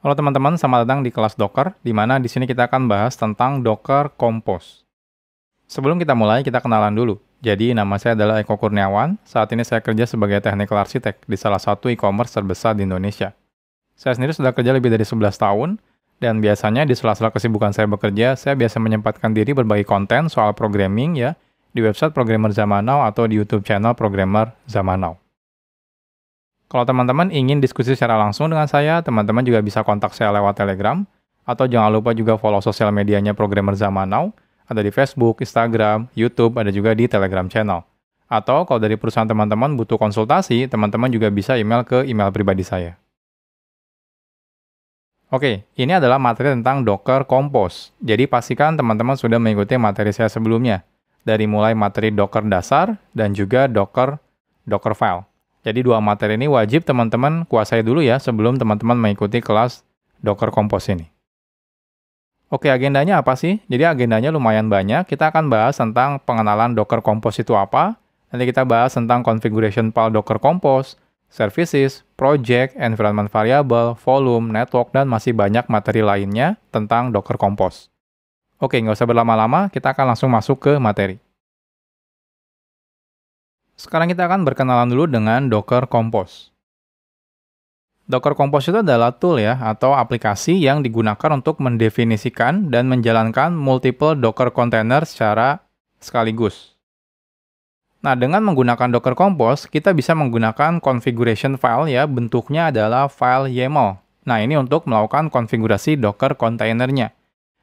Halo teman-teman, selamat datang di kelas Docker, di mana di sini kita akan bahas tentang Docker Compose. Sebelum kita mulai, kita kenalan dulu. Jadi, nama saya adalah Eko Kurniawan. Saat ini saya kerja sebagai technical arsitek di salah satu e-commerce terbesar di Indonesia. Saya sendiri sudah kerja lebih dari 11 tahun, dan biasanya di sela-sela kesibukan saya bekerja, saya biasa menyempatkan diri berbagi konten soal programming ya, di website Programmer Zaman Now atau di YouTube channel Programmer Zaman Now. Kalau teman-teman ingin diskusi secara langsung dengan saya, teman-teman juga bisa kontak saya lewat Telegram. Atau jangan lupa juga follow sosial medianya Programmer Zaman Now. Ada di Facebook, Instagram, YouTube, ada juga di Telegram channel. Atau kalau dari perusahaan teman-teman butuh konsultasi, teman-teman juga bisa email ke email pribadi saya. Oke, ini adalah materi tentang Docker Compose. Jadi pastikan teman-teman sudah mengikuti materi saya sebelumnya. Dari mulai materi Docker dasar dan juga Docker file. Jadi dua materi ini wajib teman-teman kuasai dulu ya sebelum teman-teman mengikuti kelas Docker Compose ini. Oke, agendanya apa sih? Jadi agendanya lumayan banyak. Kita akan bahas tentang pengenalan Docker Compose itu apa. Nanti kita bahas tentang configuration file Docker Compose, services, project, environment variable, volume, network, dan masih banyak materi lainnya tentang Docker Compose. Oke, nggak usah berlama-lama, kita akan langsung masuk ke materi. Sekarang kita akan berkenalan dulu dengan Docker Compose. Docker Compose itu adalah tool ya, atau aplikasi yang digunakan untuk mendefinisikan dan menjalankan multiple Docker container secara sekaligus. Nah, dengan menggunakan Docker Compose, kita bisa menggunakan configuration file ya, bentuknya adalah file YAML. Nah, ini untuk melakukan konfigurasi Docker container-nya.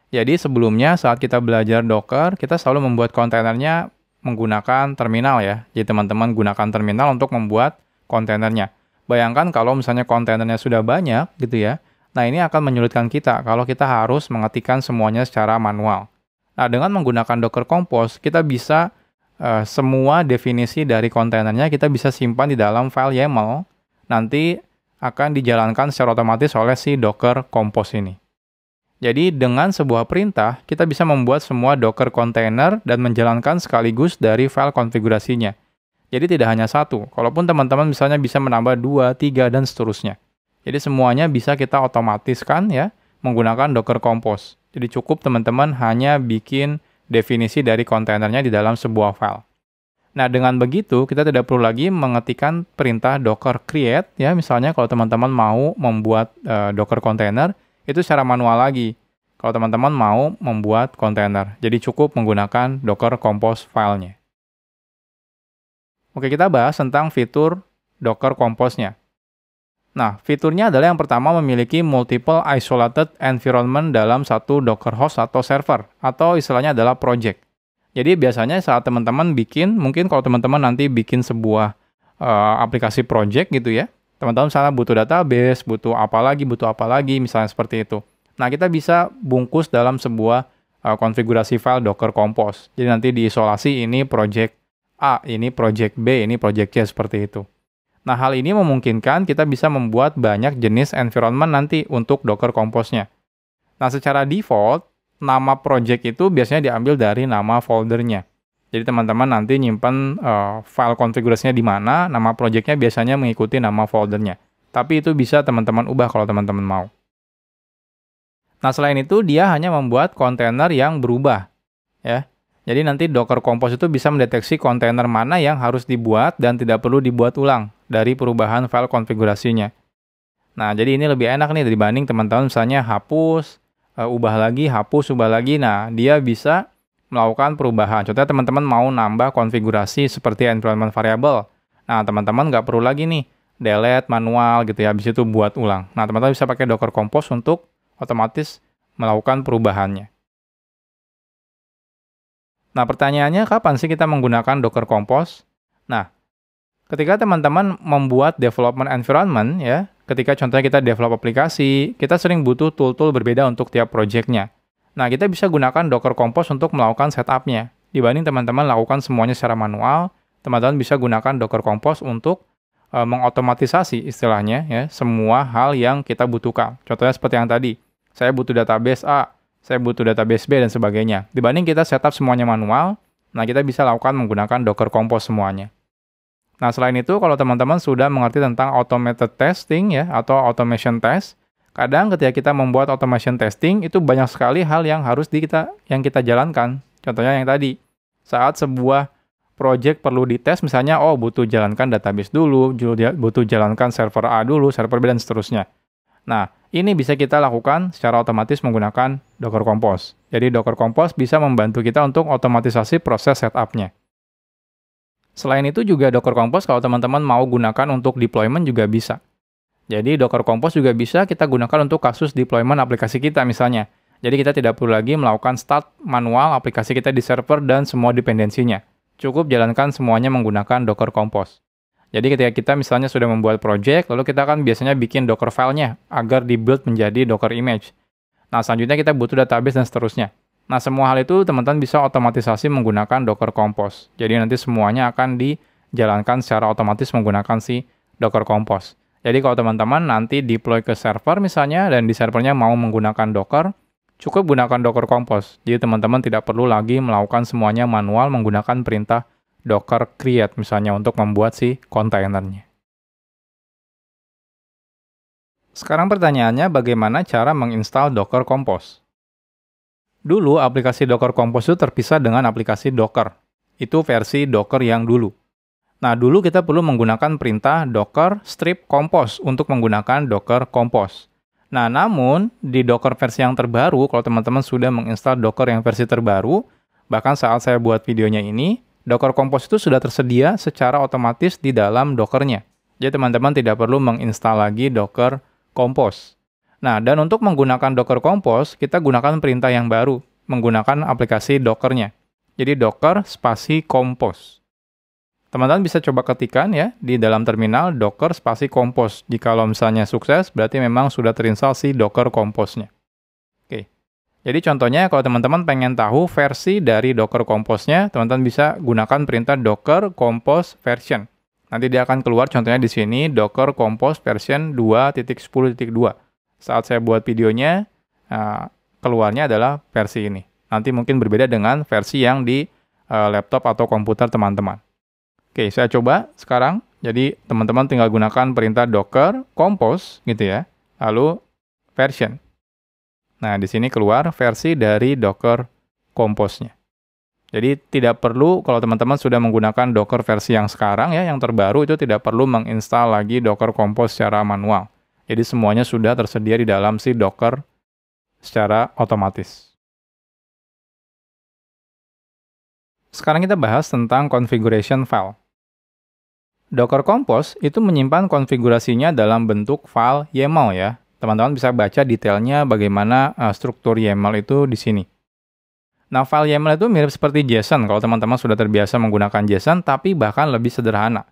Jadi sebelumnya saat kita belajar Docker, kita selalu membuat kontainernya menggunakan terminal ya. Jadi teman-teman gunakan terminal untuk membuat kontainernya. Bayangkan kalau misalnya kontainernya sudah banyak gitu ya. Nah ini akan menyulitkan kita kalau kita harus mengetikkan semuanya secara manual. Nah dengan menggunakan Docker Compose kita bisa eh, semua definisi dari kontainernya kita bisa simpan di dalam file YAML. Nanti akan dijalankan secara otomatis oleh si Docker Compose ini. Jadi dengan sebuah perintah, kita bisa membuat semua Docker container dan menjalankan sekaligus dari file konfigurasinya. Jadi tidak hanya satu, kalaupun teman-teman misalnya bisa menambah dua tiga dan seterusnya. Jadi semuanya bisa kita otomatiskan ya, menggunakan Docker Compose. Jadi cukup teman-teman hanya bikin definisi dari kontainernya di dalam sebuah file. Nah, dengan begitu kita tidak perlu lagi mengetikkan perintah docker create ya, misalnya kalau teman-teman mau membuat uh, docker container, itu secara manual lagi. Kalau teman-teman mau membuat kontainer, jadi cukup menggunakan Docker Compose filenya. Oke, kita bahas tentang fitur Docker Compose-nya. Nah, fiturnya adalah yang pertama memiliki multiple isolated environment dalam satu Docker host atau server, atau istilahnya adalah project. Jadi biasanya saat teman-teman bikin, mungkin kalau teman-teman nanti bikin sebuah uh, aplikasi project gitu ya, teman-teman misalnya butuh database, butuh apa lagi, butuh apa lagi, misalnya seperti itu. Nah, kita bisa bungkus dalam sebuah uh, konfigurasi file Docker Compose. Jadi nanti diisolasi ini project A, ini project B, ini project C seperti itu. Nah, hal ini memungkinkan kita bisa membuat banyak jenis environment nanti untuk Docker Compose-nya. Nah, secara default, nama project itu biasanya diambil dari nama foldernya. Jadi teman-teman nanti nyimpan uh, file konfigurasinya di mana, nama projectnya biasanya mengikuti nama foldernya. Tapi itu bisa teman-teman ubah kalau teman-teman mau. Nah selain itu dia hanya membuat kontainer yang berubah, ya. Jadi nanti Docker Compose itu bisa mendeteksi kontainer mana yang harus dibuat dan tidak perlu dibuat ulang dari perubahan file konfigurasinya. Nah, jadi ini lebih enak nih dibanding teman-teman misalnya hapus, uh, ubah lagi, hapus, ubah lagi. Nah, dia bisa melakukan perubahan. Contohnya teman-teman mau nambah konfigurasi seperti environment variable. Nah, teman-teman nggak perlu lagi nih delete manual gitu ya, habis itu buat ulang. Nah, teman-teman bisa pakai Docker Compose untuk otomatis melakukan perubahannya. Nah, pertanyaannya kapan sih kita menggunakan Docker Compose? Nah, ketika teman-teman membuat development environment ya, ketika contohnya kita develop aplikasi, kita sering butuh tool-tool berbeda untuk tiap projectnya. Nah, kita bisa gunakan Docker Compose untuk melakukan setupnya. Dibanding teman-teman lakukan semuanya secara manual, teman-teman bisa gunakan Docker Compose untuk e, mengotomatisasi istilahnya ya semua hal yang kita butuhkan. Contohnya seperti yang tadi, saya butuh database A, saya butuh database B dan sebagainya. Dibanding kita setup semuanya manual, nah kita bisa lakukan menggunakan Docker Compose semuanya. Nah, selain itu kalau teman-teman sudah mengerti tentang automated testing ya atau automation test, Kadang ketika kita membuat automation testing itu banyak sekali hal yang harus di kita yang kita jalankan. Contohnya yang tadi, saat sebuah project perlu dites misalnya oh butuh jalankan database dulu, butuh jalankan server A dulu, server B dan seterusnya. Nah, ini bisa kita lakukan secara otomatis menggunakan Docker Compose. Jadi Docker Compose bisa membantu kita untuk otomatisasi proses setupnya. Selain itu juga Docker Compose kalau teman-teman mau gunakan untuk deployment juga bisa. Jadi Docker Compose juga bisa kita gunakan untuk kasus deployment aplikasi kita misalnya. Jadi kita tidak perlu lagi melakukan start manual aplikasi kita di server dan semua dependensinya. Cukup jalankan semuanya menggunakan Docker Compose. Jadi ketika kita misalnya sudah membuat project, lalu kita akan biasanya bikin Docker filenya agar dibuild menjadi Docker image. Nah, selanjutnya kita butuh database dan seterusnya. Nah, semua hal itu teman-teman bisa otomatisasi menggunakan Docker Compose. Jadi nanti semuanya akan dijalankan secara otomatis menggunakan si Docker Compose. Jadi kalau teman-teman nanti deploy ke server misalnya dan di servernya mau menggunakan Docker, cukup gunakan Docker Compose. Jadi teman-teman tidak perlu lagi melakukan semuanya manual menggunakan perintah Docker create misalnya untuk membuat si kontainernya. Sekarang pertanyaannya bagaimana cara menginstal Docker Compose? Dulu aplikasi Docker Compose itu terpisah dengan aplikasi Docker. Itu versi Docker yang dulu. Nah, dulu kita perlu menggunakan perintah docker strip compose untuk menggunakan docker compose. Nah, namun di docker versi yang terbaru, kalau teman-teman sudah menginstal docker yang versi terbaru, bahkan saat saya buat videonya ini, docker compose itu sudah tersedia secara otomatis di dalam dockernya. Jadi teman-teman tidak perlu menginstal lagi docker compose. Nah, dan untuk menggunakan docker compose, kita gunakan perintah yang baru, menggunakan aplikasi dockernya. Jadi docker spasi compose. Teman-teman bisa coba ketikan ya di dalam terminal docker spasi kompos. Jika misalnya sukses, berarti memang sudah terinstall si docker komposnya. Oke. Jadi contohnya kalau teman-teman pengen tahu versi dari docker komposnya, teman-teman bisa gunakan perintah docker compose version. Nanti dia akan keluar contohnya di sini docker compose version 2.10.2. Saat saya buat videonya, eh, keluarnya adalah versi ini. Nanti mungkin berbeda dengan versi yang di eh, laptop atau komputer teman-teman. Oke, saya coba sekarang. Jadi teman-teman tinggal gunakan perintah docker compose gitu ya. Lalu version. Nah, di sini keluar versi dari docker compose-nya. Jadi tidak perlu kalau teman-teman sudah menggunakan Docker versi yang sekarang ya, yang terbaru itu tidak perlu menginstal lagi Docker Compose secara manual. Jadi semuanya sudah tersedia di dalam si Docker secara otomatis. Sekarang kita bahas tentang configuration file. Docker Compose itu menyimpan konfigurasinya dalam bentuk file YAML ya. Teman-teman bisa baca detailnya bagaimana eh, struktur YAML itu di sini. Nah, file YAML itu mirip seperti JSON kalau teman-teman sudah terbiasa menggunakan JSON, tapi bahkan lebih sederhana.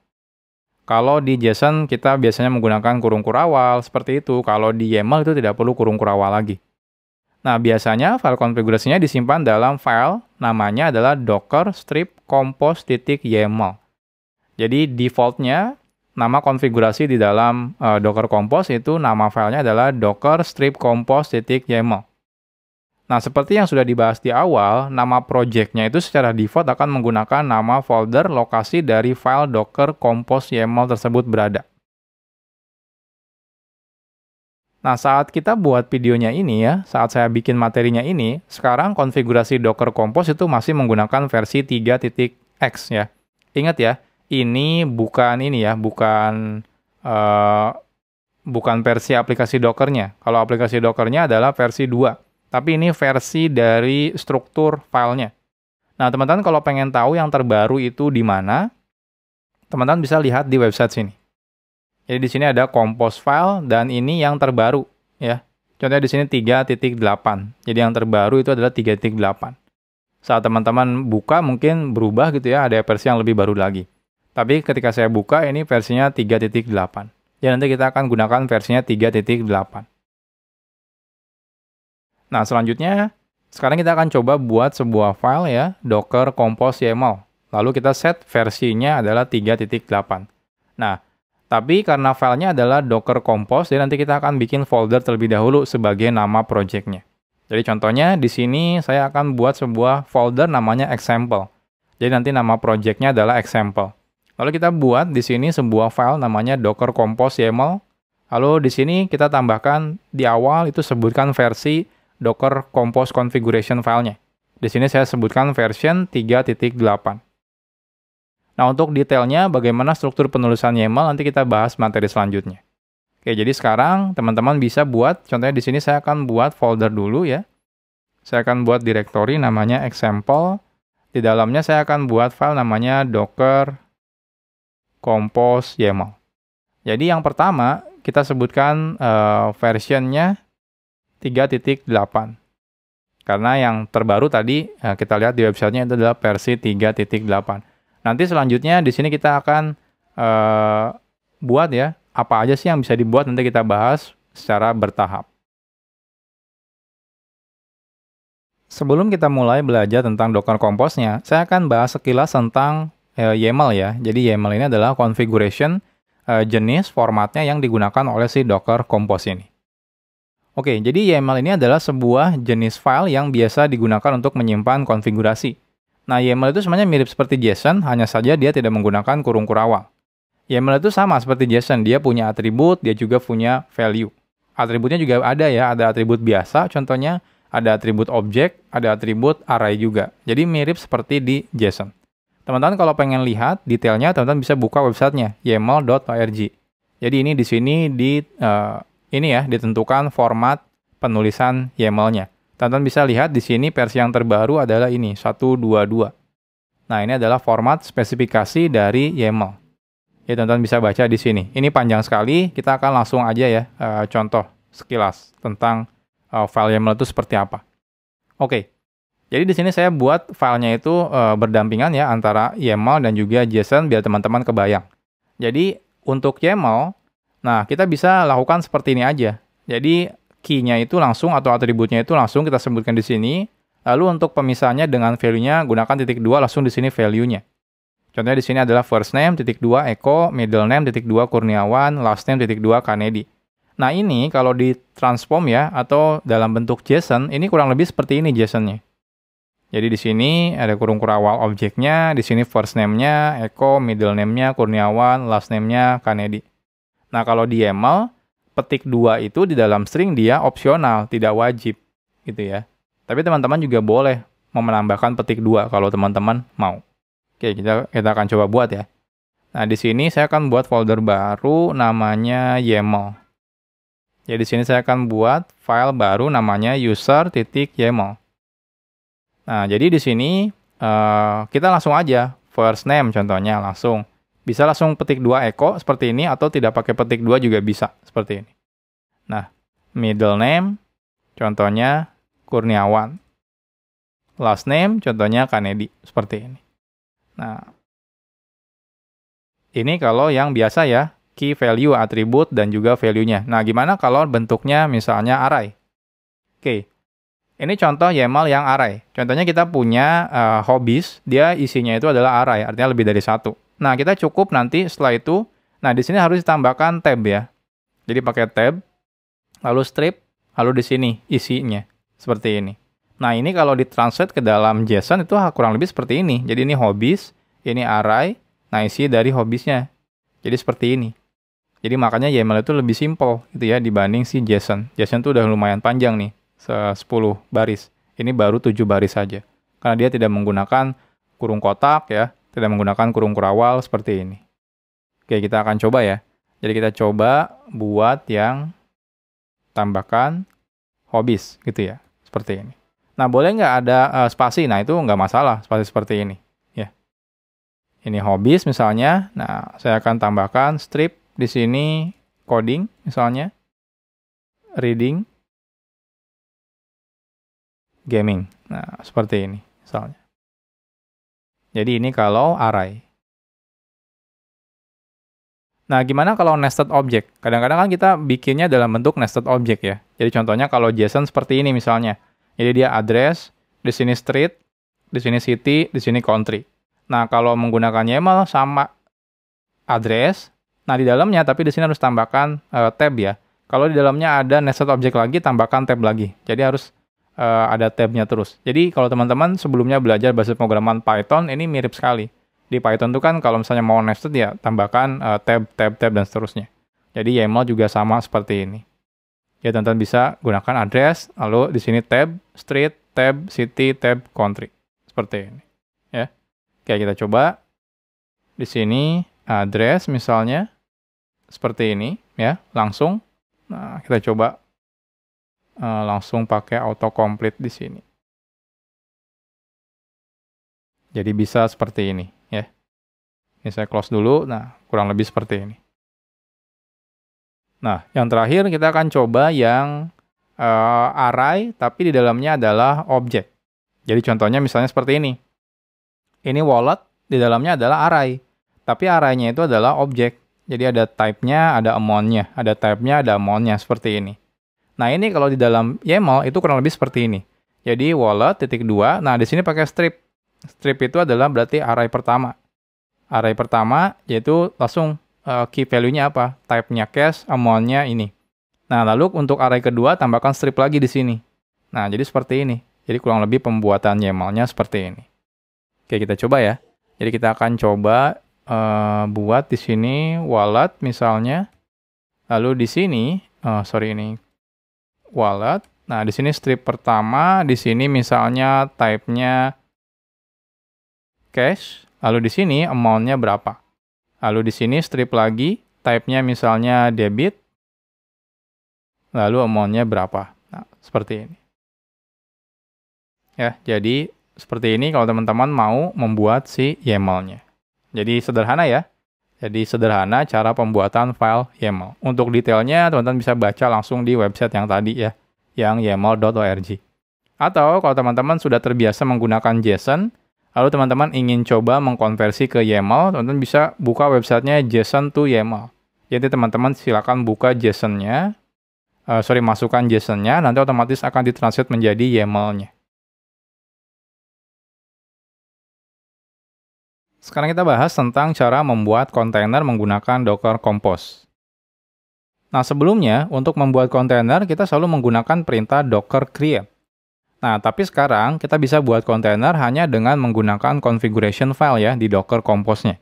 Kalau di JSON kita biasanya menggunakan kurung kurawal, seperti itu. Kalau di YAML itu tidak perlu kurung kurawal lagi. Nah, biasanya file konfigurasinya disimpan dalam file namanya adalah docker strip compose.yml. Jadi defaultnya nama konfigurasi di dalam uh, Docker Compose itu nama filenya adalah docker strip compose.yml. Nah, seperti yang sudah dibahas di awal, nama projectnya itu secara default akan menggunakan nama folder lokasi dari file docker compose.yml tersebut berada. Nah, saat kita buat videonya ini ya, saat saya bikin materinya ini, sekarang konfigurasi Docker Compose itu masih menggunakan versi 3.x ya. Ingat ya, ini bukan ini ya, bukan uh, bukan versi aplikasi Dockernya. Kalau aplikasi Dockernya adalah versi 2, tapi ini versi dari struktur filenya. Nah, teman-teman kalau pengen tahu yang terbaru itu di mana, teman-teman bisa lihat di website sini. Jadi di sini ada compose file dan ini yang terbaru ya. Contohnya di sini 3.8. Jadi yang terbaru itu adalah 3.8. Saat teman-teman buka mungkin berubah gitu ya, ada versi yang lebih baru lagi. Tapi ketika saya buka ini versinya 3.8. Ya nanti kita akan gunakan versinya 3.8. Nah selanjutnya, sekarang kita akan coba buat sebuah file ya, docker compose YAML. Lalu kita set versinya adalah 3.8. Nah, tapi karena filenya adalah docker compose, jadi nanti kita akan bikin folder terlebih dahulu sebagai nama projectnya. Jadi contohnya di sini saya akan buat sebuah folder namanya example. Jadi nanti nama projectnya adalah example. Lalu kita buat di sini sebuah file namanya docker compose yaml. Lalu di sini kita tambahkan di awal itu sebutkan versi docker compose configuration filenya. Di sini saya sebutkan version 3.8. Nah untuk detailnya bagaimana struktur penulisan YAML nanti kita bahas materi selanjutnya. Oke jadi sekarang teman-teman bisa buat, contohnya di sini saya akan buat folder dulu ya. Saya akan buat directory namanya example. Di dalamnya saya akan buat file namanya docker kompos, YAML. Jadi yang pertama kita sebutkan uh, versionnya 3.8 karena yang terbaru tadi uh, kita lihat di websitenya itu adalah versi 3.8. Nanti selanjutnya di sini kita akan uh, buat ya apa aja sih yang bisa dibuat nanti kita bahas secara bertahap. Sebelum kita mulai belajar tentang Docker Compose-nya, saya akan bahas sekilas tentang uh, eh, YAML ya. Jadi YAML ini adalah configuration uh, jenis formatnya yang digunakan oleh si Docker Compose ini. Oke, jadi YAML ini adalah sebuah jenis file yang biasa digunakan untuk menyimpan konfigurasi. Nah, YAML itu sebenarnya mirip seperti JSON, hanya saja dia tidak menggunakan kurung kurawang. YAML itu sama seperti JSON, dia punya atribut, dia juga punya value. Atributnya juga ada ya, ada atribut biasa, contohnya ada atribut objek, ada atribut array juga. Jadi mirip seperti di JSON. Teman-teman kalau pengen lihat detailnya, teman-teman bisa buka websitenya yaml.org. Jadi ini di sini di uh, ini ya ditentukan format penulisan YAML-nya. Teman-teman bisa lihat di sini versi yang terbaru adalah ini 122. Nah, ini adalah format spesifikasi dari YAML. Ya, teman-teman bisa baca di sini. Ini panjang sekali, kita akan langsung aja ya uh, contoh sekilas tentang uh, file YAML itu seperti apa. Oke. Okay. Jadi di sini saya buat filenya itu e, berdampingan ya antara YAML dan juga JSON biar teman-teman kebayang. Jadi untuk YAML, nah kita bisa lakukan seperti ini aja. Jadi key-nya itu langsung atau atributnya itu langsung kita sebutkan di sini. Lalu untuk pemisahnya dengan value-nya gunakan titik dua langsung di sini value-nya. Contohnya di sini adalah first name titik dua Eko, middle name titik dua Kurniawan, last name titik dua Kanedi. Nah ini kalau di transform ya atau dalam bentuk JSON ini kurang lebih seperti ini JSON-nya. Jadi di sini ada kurung kurawal objeknya, di sini first name-nya Eko, middle name-nya Kurniawan, last name-nya Kanedi. Nah, kalau di YAML, petik dua itu di dalam string dia opsional, tidak wajib gitu ya. Tapi teman-teman juga boleh menambahkan petik dua kalau teman-teman mau. Oke, kita kita akan coba buat ya. Nah, di sini saya akan buat folder baru namanya YAML. Jadi di sini saya akan buat file baru namanya user.yaml. Nah, jadi di sini uh, kita langsung aja first name contohnya langsung. Bisa langsung petik dua echo seperti ini atau tidak pakai petik dua juga bisa seperti ini. Nah, middle name contohnya Kurniawan. Last name contohnya Kanedi seperti ini. Nah, ini kalau yang biasa ya, key value atribut dan juga value-nya. Nah, gimana kalau bentuknya misalnya array? Oke, ini contoh YAML yang array. Contohnya kita punya uh, hobbies, dia isinya itu adalah array, artinya lebih dari satu. Nah, kita cukup nanti setelah itu, nah di sini harus ditambahkan tab ya. Jadi pakai tab, lalu strip, lalu di sini isinya, seperti ini. Nah, ini kalau ditranslate ke dalam JSON itu kurang lebih seperti ini. Jadi ini hobbies, ini array, nah isi dari hobbiesnya. Jadi seperti ini. Jadi makanya YAML itu lebih simple gitu ya dibanding si JSON. JSON itu udah lumayan panjang nih. 10 baris. Ini baru 7 baris saja. Karena dia tidak menggunakan kurung kotak ya, tidak menggunakan kurung kurawal seperti ini. Oke, kita akan coba ya. Jadi kita coba buat yang tambahkan hobis gitu ya, seperti ini. Nah, boleh nggak ada uh, spasi? Nah, itu nggak masalah, spasi seperti ini. ya. Ini hobis misalnya. Nah, saya akan tambahkan strip di sini coding misalnya, reading, gaming. Nah, seperti ini misalnya. Jadi ini kalau array. Nah, gimana kalau nested object? Kadang-kadang kan kita bikinnya dalam bentuk nested object ya. Jadi contohnya kalau JSON seperti ini misalnya. Jadi dia address, di sini street, di sini city, di sini country. Nah, kalau menggunakan YAML sama address. Nah, di dalamnya tapi di sini harus tambahkan uh, tab ya. Kalau di dalamnya ada nested object lagi, tambahkan tab lagi. Jadi harus uh, ada tabnya terus. Jadi kalau teman-teman sebelumnya belajar bahasa pemrograman Python ini mirip sekali. Di Python itu kan kalau misalnya mau nested ya tambahkan uh, tab, tab, tab dan seterusnya. Jadi YAML juga sama seperti ini. Ya teman-teman bisa gunakan address, lalu di sini tab, street, tab, city, tab, country. Seperti ini. Ya. Oke, kita coba. Di sini address misalnya seperti ini ya, langsung. Nah, kita coba uh, langsung pakai auto complete di sini. Jadi bisa seperti ini ya. Ini saya close dulu. Nah, kurang lebih seperti ini. Nah, yang terakhir kita akan coba yang uh, array tapi di dalamnya adalah objek. Jadi contohnya misalnya seperti ini. Ini wallet di dalamnya adalah array. Tapi array-nya itu adalah objek. Jadi ada type-nya, ada amount-nya. Ada type-nya, ada amount-nya seperti ini. Nah ini kalau di dalam YAML itu kurang lebih seperti ini. Jadi wallet titik dua. Nah di sini pakai strip. Strip itu adalah berarti array pertama. Array pertama yaitu langsung uh, key value-nya apa? Type-nya cash, amount-nya ini. Nah lalu untuk array kedua tambahkan strip lagi di sini. Nah jadi seperti ini. Jadi kurang lebih pembuatan YAML-nya seperti ini. Oke kita coba ya. Jadi kita akan coba uh, buat di sini wallet misalnya. Lalu di sini, oh, sorry ini wallet. Nah, di sini strip pertama, di sini misalnya type-nya cash, lalu di sini amount-nya berapa. Lalu di sini strip lagi, type-nya misalnya debit, lalu amount-nya berapa. Nah, seperti ini. Ya, jadi seperti ini kalau teman-teman mau membuat si YAML-nya. Jadi sederhana ya. Jadi sederhana cara pembuatan file YAML. Untuk detailnya teman-teman bisa baca langsung di website yang tadi ya, yang yaml.org. Atau kalau teman-teman sudah terbiasa menggunakan JSON, lalu teman-teman ingin coba mengkonversi ke YAML, teman-teman bisa buka websitenya JSON to YAML. Jadi teman-teman silakan buka JSON-nya, uh, sorry masukkan JSON-nya, nanti otomatis akan ditranslate menjadi YAML-nya. Sekarang kita bahas tentang cara membuat kontainer menggunakan Docker Compose. Nah, sebelumnya untuk membuat kontainer kita selalu menggunakan perintah docker create. Nah, tapi sekarang kita bisa buat kontainer hanya dengan menggunakan configuration file ya di Docker Compose-nya.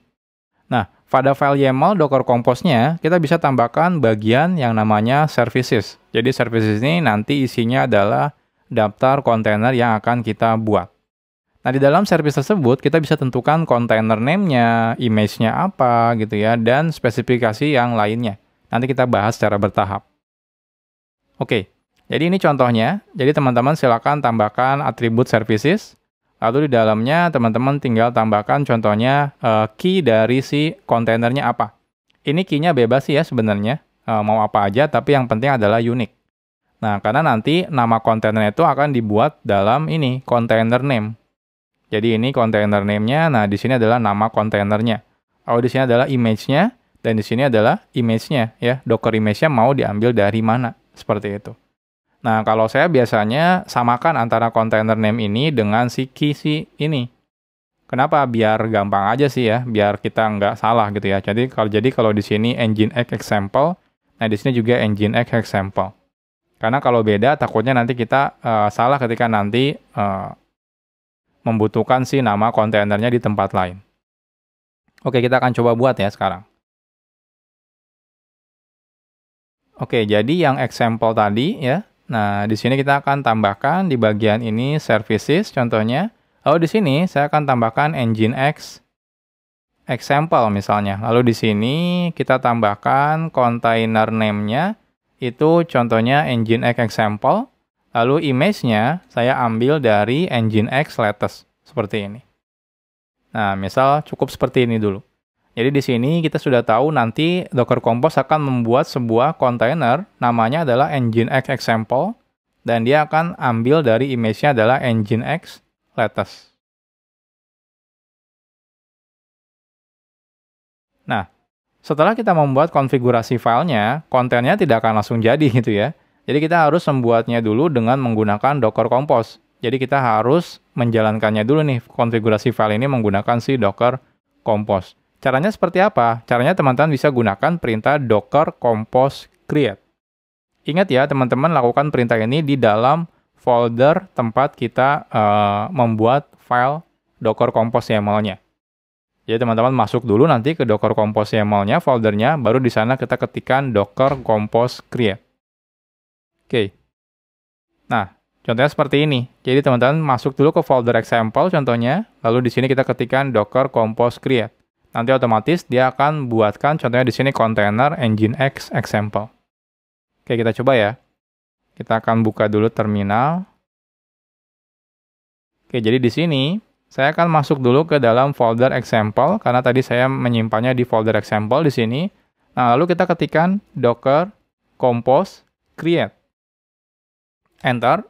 Nah, pada file YAML Docker Compose-nya, kita bisa tambahkan bagian yang namanya services. Jadi services ini nanti isinya adalah daftar kontainer yang akan kita buat. Nah, di dalam service tersebut kita bisa tentukan container name-nya, image-nya apa gitu ya, dan spesifikasi yang lainnya. Nanti kita bahas secara bertahap. Oke, jadi ini contohnya. Jadi teman-teman silakan tambahkan atribut services. Lalu di dalamnya teman-teman tinggal tambahkan contohnya uh, key dari si kontainernya apa. Ini key-nya bebas sih ya sebenarnya. Uh, mau apa aja, tapi yang penting adalah unik. Nah, karena nanti nama kontainernya itu akan dibuat dalam ini, container name. Jadi ini container name-nya. Nah, di sini adalah nama kontainernya. Oh, di sini adalah image-nya dan di sini adalah image-nya ya. Docker image-nya mau diambil dari mana? Seperti itu. Nah, kalau saya biasanya samakan antara container name ini dengan si key si ini. Kenapa? Biar gampang aja sih ya, biar kita nggak salah gitu ya. Jadi kalau jadi kalau di sini engine X example, nah di sini juga engine X example. Karena kalau beda takutnya nanti kita uh, salah ketika nanti uh, membutuhkan si nama kontainernya di tempat lain. Oke, kita akan coba buat ya sekarang. Oke, jadi yang example tadi ya. Nah, di sini kita akan tambahkan di bagian ini services contohnya. Lalu oh, di sini saya akan tambahkan engine X example misalnya. Lalu di sini kita tambahkan container name-nya itu contohnya engine X example. Lalu image-nya saya ambil dari engine-x latest seperti ini. Nah, misal cukup seperti ini dulu. Jadi di sini kita sudah tahu nanti Docker Compose akan membuat sebuah container namanya adalah engine-x example dan dia akan ambil dari image-nya adalah engine-x latest. Nah, setelah kita membuat konfigurasi filenya, kontennya tidak akan langsung jadi gitu ya jadi kita harus membuatnya dulu dengan menggunakan Docker Compose. Jadi kita harus menjalankannya dulu nih konfigurasi file ini menggunakan si Docker Compose. Caranya seperti apa? Caranya teman-teman bisa gunakan perintah docker compose create. Ingat ya, teman-teman lakukan perintah ini di dalam folder tempat kita uh, membuat file docker compose YAML-nya. Jadi teman-teman masuk dulu nanti ke docker compose YAML-nya, foldernya, baru di sana kita ketikkan docker compose create. Oke. Nah, contohnya seperti ini. Jadi teman-teman masuk dulu ke folder example contohnya, lalu di sini kita ketikkan docker compose create. Nanti otomatis dia akan buatkan contohnya di sini container engine x example. Oke, kita coba ya. Kita akan buka dulu terminal. Oke, jadi di sini saya akan masuk dulu ke dalam folder example karena tadi saya menyimpannya di folder example di sini. Nah, lalu kita ketikkan docker compose create enter.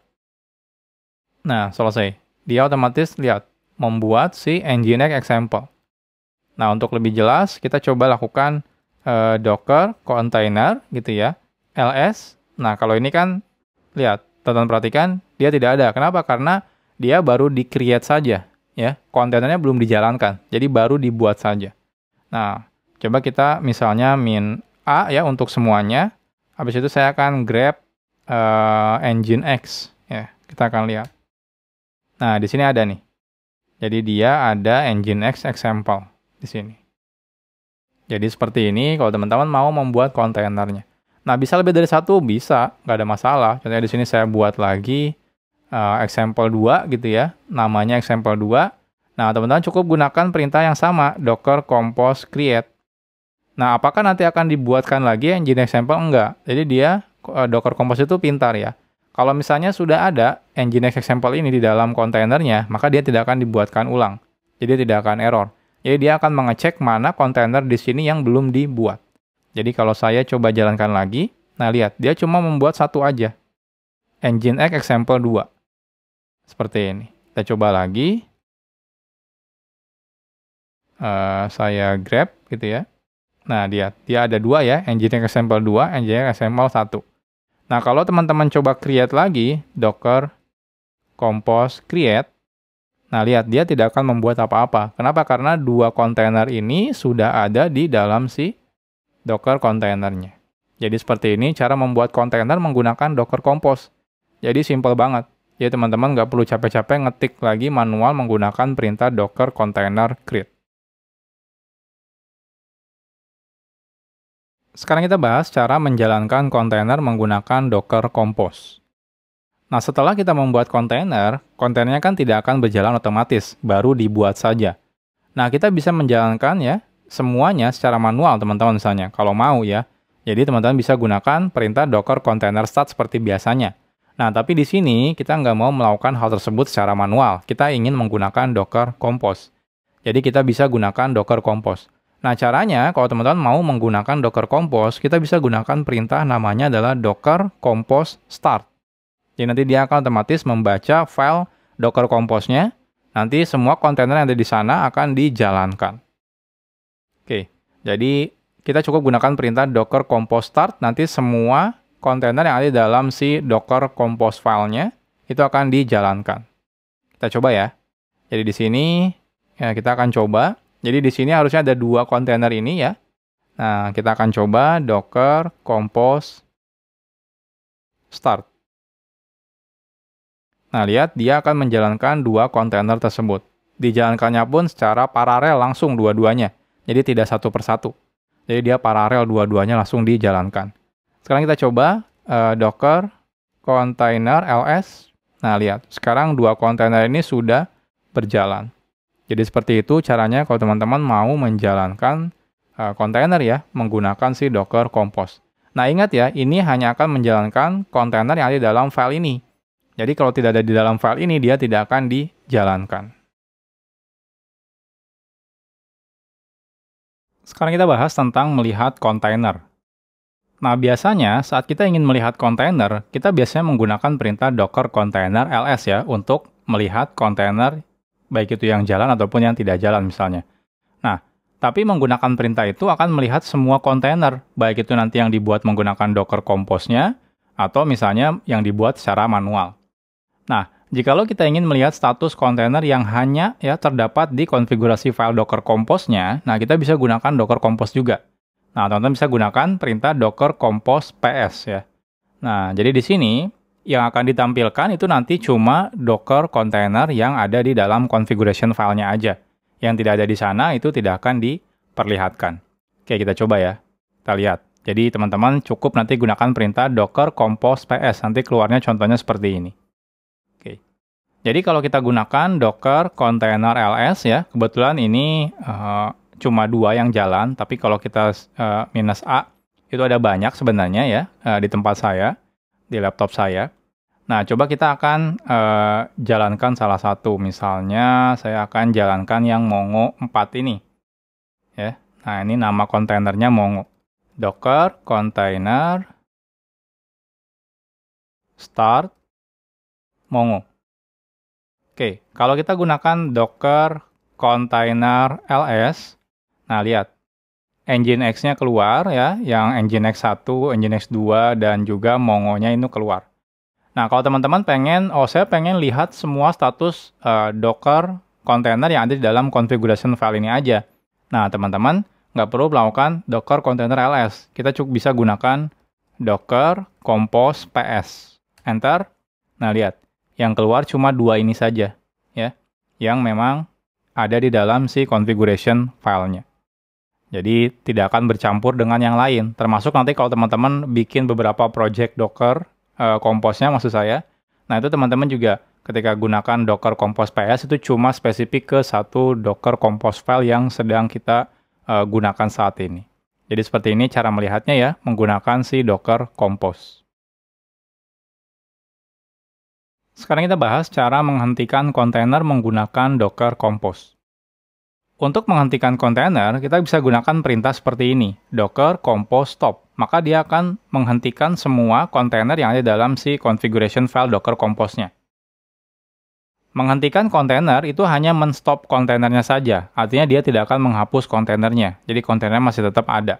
Nah, selesai. Dia otomatis lihat, membuat si nginx example. Nah, untuk lebih jelas, kita coba lakukan uh, docker container gitu ya, ls. Nah, kalau ini kan, lihat, tonton perhatikan, dia tidak ada. Kenapa? Karena dia baru di-create saja, ya. kontennya belum dijalankan, jadi baru dibuat saja. Nah, coba kita misalnya min A ya untuk semuanya. Habis itu saya akan grab uh, engine X ya. Kita akan lihat. Nah, di sini ada nih. Jadi dia ada engine X example di sini. Jadi seperti ini kalau teman-teman mau membuat kontainernya. Nah, bisa lebih dari satu? Bisa, nggak ada masalah. Contohnya di sini saya buat lagi uh, example 2 gitu ya. Namanya example 2. Nah, teman-teman cukup gunakan perintah yang sama, docker compose create. Nah, apakah nanti akan dibuatkan lagi engine example? Enggak. Jadi dia Eh, Docker Compose itu pintar ya. Kalau misalnya sudah ada Nginx example ini di dalam kontainernya, maka dia tidak akan dibuatkan ulang. Jadi tidak akan error. Jadi dia akan mengecek mana kontainer di sini yang belum dibuat. Jadi kalau saya coba jalankan lagi, nah lihat, dia cuma membuat satu aja. Nginx example 2. Seperti ini. Kita coba lagi. Uh, saya grab gitu ya. Nah, dia dia ada dua ya, Engine example 2, Nginx example 1. Nah, kalau teman-teman coba create lagi, docker compose create, nah lihat dia tidak akan membuat apa-apa. Kenapa? Karena dua kontainer ini sudah ada di dalam si docker kontainernya. Jadi seperti ini cara membuat kontainer menggunakan docker compose. Jadi simple banget. Jadi teman-teman nggak perlu capek-capek ngetik lagi manual menggunakan perintah docker container create. Sekarang kita bahas cara menjalankan kontainer menggunakan Docker Compose. Nah, setelah kita membuat kontainer, kontainernya kan tidak akan berjalan otomatis, baru dibuat saja. Nah, kita bisa menjalankannya semuanya secara manual, teman-teman misalnya, kalau mau ya. Jadi, teman-teman bisa gunakan perintah docker container start seperti biasanya. Nah, tapi di sini kita nggak mau melakukan hal tersebut secara manual. Kita ingin menggunakan docker compose. Jadi, kita bisa gunakan docker compose. Nah, caranya kalau teman-teman mau menggunakan Docker Compose, kita bisa gunakan perintah namanya adalah docker compose start. Jadi nanti dia akan otomatis membaca file Docker Compose-nya. Nanti semua kontainer yang ada di sana akan dijalankan. Oke, jadi kita cukup gunakan perintah docker compose start. Nanti semua kontainer yang ada di dalam si docker compose filenya itu akan dijalankan. Kita coba ya. Jadi di sini ya, kita akan coba jadi di sini harusnya ada dua kontainer ini ya. Nah, kita akan coba docker compose start. Nah, lihat dia akan menjalankan dua kontainer tersebut. Dijalankannya pun secara paralel langsung dua-duanya. Jadi tidak satu persatu. Jadi dia paralel dua-duanya langsung dijalankan. Sekarang kita coba uh, docker container ls. Nah, lihat. Sekarang dua kontainer ini sudah berjalan. Jadi seperti itu caranya kalau teman-teman mau menjalankan eh, kontainer uh, ya menggunakan si Docker Compose. Nah ingat ya, ini hanya akan menjalankan kontainer yang ada di dalam file ini. Jadi kalau tidak ada di dalam file ini, dia tidak akan dijalankan. Sekarang kita bahas tentang melihat kontainer. Nah, biasanya saat kita ingin melihat kontainer, kita biasanya menggunakan perintah docker container ls ya untuk melihat kontainer baik itu yang jalan ataupun yang tidak jalan misalnya. Nah, tapi menggunakan perintah itu akan melihat semua kontainer, baik itu nanti yang dibuat menggunakan Docker Compose-nya, atau misalnya yang dibuat secara manual. Nah, jikalau kita ingin melihat status kontainer yang hanya ya terdapat di konfigurasi file Docker Compose-nya, nah kita bisa gunakan Docker Compose juga. Nah, teman-teman bisa gunakan perintah docker compose ps ya. Nah, jadi di sini yang akan ditampilkan itu nanti cuma Docker container yang ada di dalam configuration filenya aja. Yang tidak ada di sana itu tidak akan diperlihatkan. Oke, kita coba ya. Kita lihat. Jadi teman-teman cukup nanti gunakan perintah docker compose ps. Nanti keluarnya contohnya seperti ini. Oke. Jadi kalau kita gunakan docker container ls ya, kebetulan ini uh, cuma dua yang jalan, tapi kalau kita uh, minus a, itu ada banyak sebenarnya ya uh, di tempat saya di laptop saya. Nah, coba kita akan uh, jalankan salah satu. Misalnya, saya akan jalankan yang Mongo 4 ini. Ya. Nah, ini nama kontainernya Mongo. Docker container start Mongo. Oke, kalau kita gunakan Docker container ls, nah lihat engine X-nya keluar ya, yang engine X1, engine X2 dan juga mongonya itu keluar. Nah, kalau teman-teman pengen oh saya pengen lihat semua status uh, Docker container yang ada di dalam configuration file ini aja. Nah, teman-teman nggak perlu melakukan Docker container ls. Kita cukup bisa gunakan Docker compose ps. Enter. Nah, lihat. Yang keluar cuma dua ini saja, ya. Yang memang ada di dalam si configuration filenya. Jadi tidak akan bercampur dengan yang lain. Termasuk nanti kalau teman-teman bikin beberapa project Docker uh, komposnya maksud saya. Nah, itu teman-teman juga ketika gunakan Docker Compose PS itu cuma spesifik ke satu Docker Compose file yang sedang kita uh, gunakan saat ini. Jadi seperti ini cara melihatnya ya, menggunakan si Docker Compose. Sekarang kita bahas cara menghentikan kontainer menggunakan Docker Compose. Untuk menghentikan kontainer, kita bisa gunakan perintah seperti ini, docker compose stop. Maka dia akan menghentikan semua kontainer yang ada dalam si configuration file docker compose-nya. Menghentikan kontainer itu hanya menstop kontainernya saja, artinya dia tidak akan menghapus kontainernya, jadi kontainer masih tetap ada.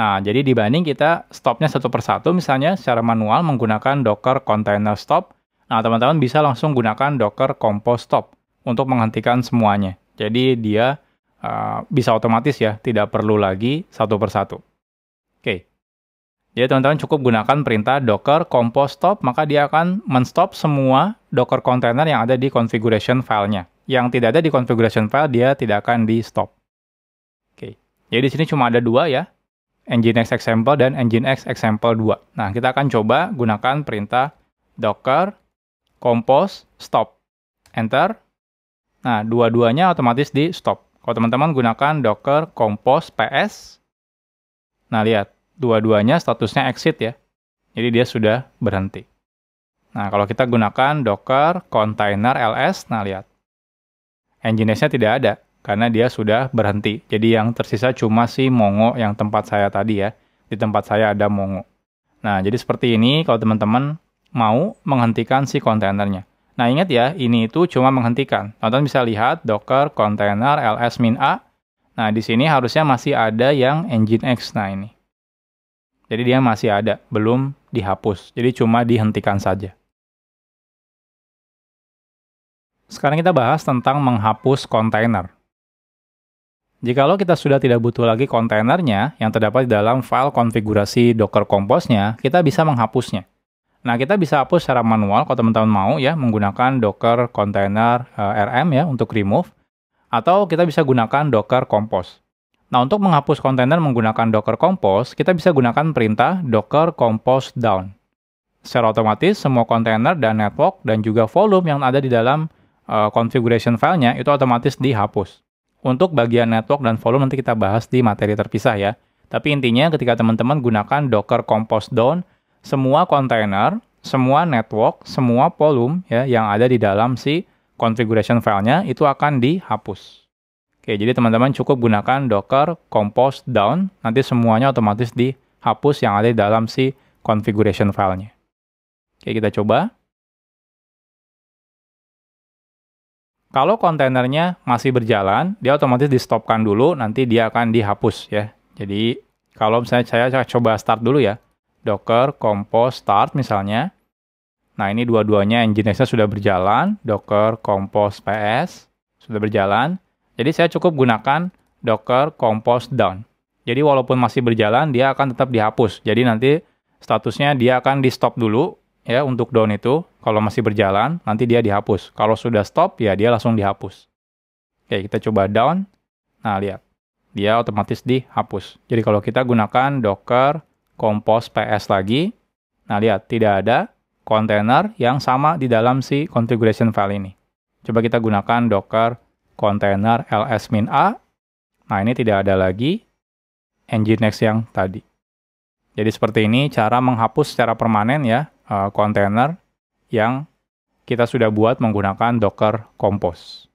Nah, jadi dibanding kita stopnya satu persatu misalnya secara manual menggunakan docker container stop, nah teman-teman bisa langsung gunakan docker compose stop untuk menghentikan semuanya. Jadi dia uh, bisa otomatis ya, tidak perlu lagi satu persatu. Oke. Okay. Jadi teman-teman cukup gunakan perintah docker compose stop, maka dia akan menstop semua docker container yang ada di configuration filenya. Yang tidak ada di configuration file, dia tidak akan di stop. Oke, okay. jadi di sini cuma ada dua ya, nginx example dan nginx example 2. Nah, kita akan coba gunakan perintah docker compose stop. Enter. Nah, dua-duanya otomatis di stop. Kalau teman-teman gunakan docker compose ps, nah lihat, dua-duanya statusnya exit ya. Jadi dia sudah berhenti. Nah, kalau kita gunakan docker container ls, nah lihat. engine nya tidak ada, karena dia sudah berhenti. Jadi yang tersisa cuma si mongo yang tempat saya tadi ya. Di tempat saya ada mongo. Nah, jadi seperti ini kalau teman-teman mau menghentikan si kontainernya. Nah ingat ya, ini itu cuma menghentikan. Tonton bisa lihat docker container ls a. Nah di sini harusnya masih ada yang nginx. Nah ini. Jadi dia masih ada, belum dihapus. Jadi cuma dihentikan saja. Sekarang kita bahas tentang menghapus container. Jika lo kita sudah tidak butuh lagi kontainernya yang terdapat di dalam file konfigurasi Docker Compose-nya, kita bisa menghapusnya. Nah, kita bisa hapus secara manual kalau teman-teman mau ya menggunakan docker container uh, eh, rm ya untuk remove atau kita bisa gunakan docker compose. Nah, untuk menghapus kontainer menggunakan docker compose, kita bisa gunakan perintah docker compose down. Secara otomatis semua kontainer dan network dan juga volume yang ada di dalam uh, configuration filenya itu otomatis dihapus. Untuk bagian network dan volume nanti kita bahas di materi terpisah ya. Tapi intinya ketika teman-teman gunakan docker compose down semua kontainer, semua network, semua volume ya yang ada di dalam si configuration filenya itu akan dihapus. Oke, jadi teman-teman cukup gunakan docker compose down, nanti semuanya otomatis dihapus yang ada di dalam si configuration filenya. Oke, kita coba. Kalau kontainernya masih berjalan, dia otomatis di stopkan dulu, nanti dia akan dihapus ya. Jadi kalau misalnya saya coba start dulu ya, Docker, Compose, Start misalnya. Nah, ini dua-duanya engine nya sudah berjalan, Docker, Compose, PS sudah berjalan. Jadi saya cukup gunakan Docker, Compose, Down. Jadi walaupun masih berjalan, dia akan tetap dihapus. Jadi nanti statusnya dia akan di stop dulu ya untuk down itu. Kalau masih berjalan, nanti dia dihapus. Kalau sudah stop, ya dia langsung dihapus. Oke, kita coba down. Nah, lihat. Dia otomatis dihapus. Jadi kalau kita gunakan docker kompos PS lagi. Nah, lihat, tidak ada kontainer yang sama di dalam si configuration file ini. Coba kita gunakan docker container ls-a. Nah, ini tidak ada lagi nginx yang tadi. Jadi seperti ini cara menghapus secara permanen ya eh, kontainer yang kita sudah buat menggunakan docker compose.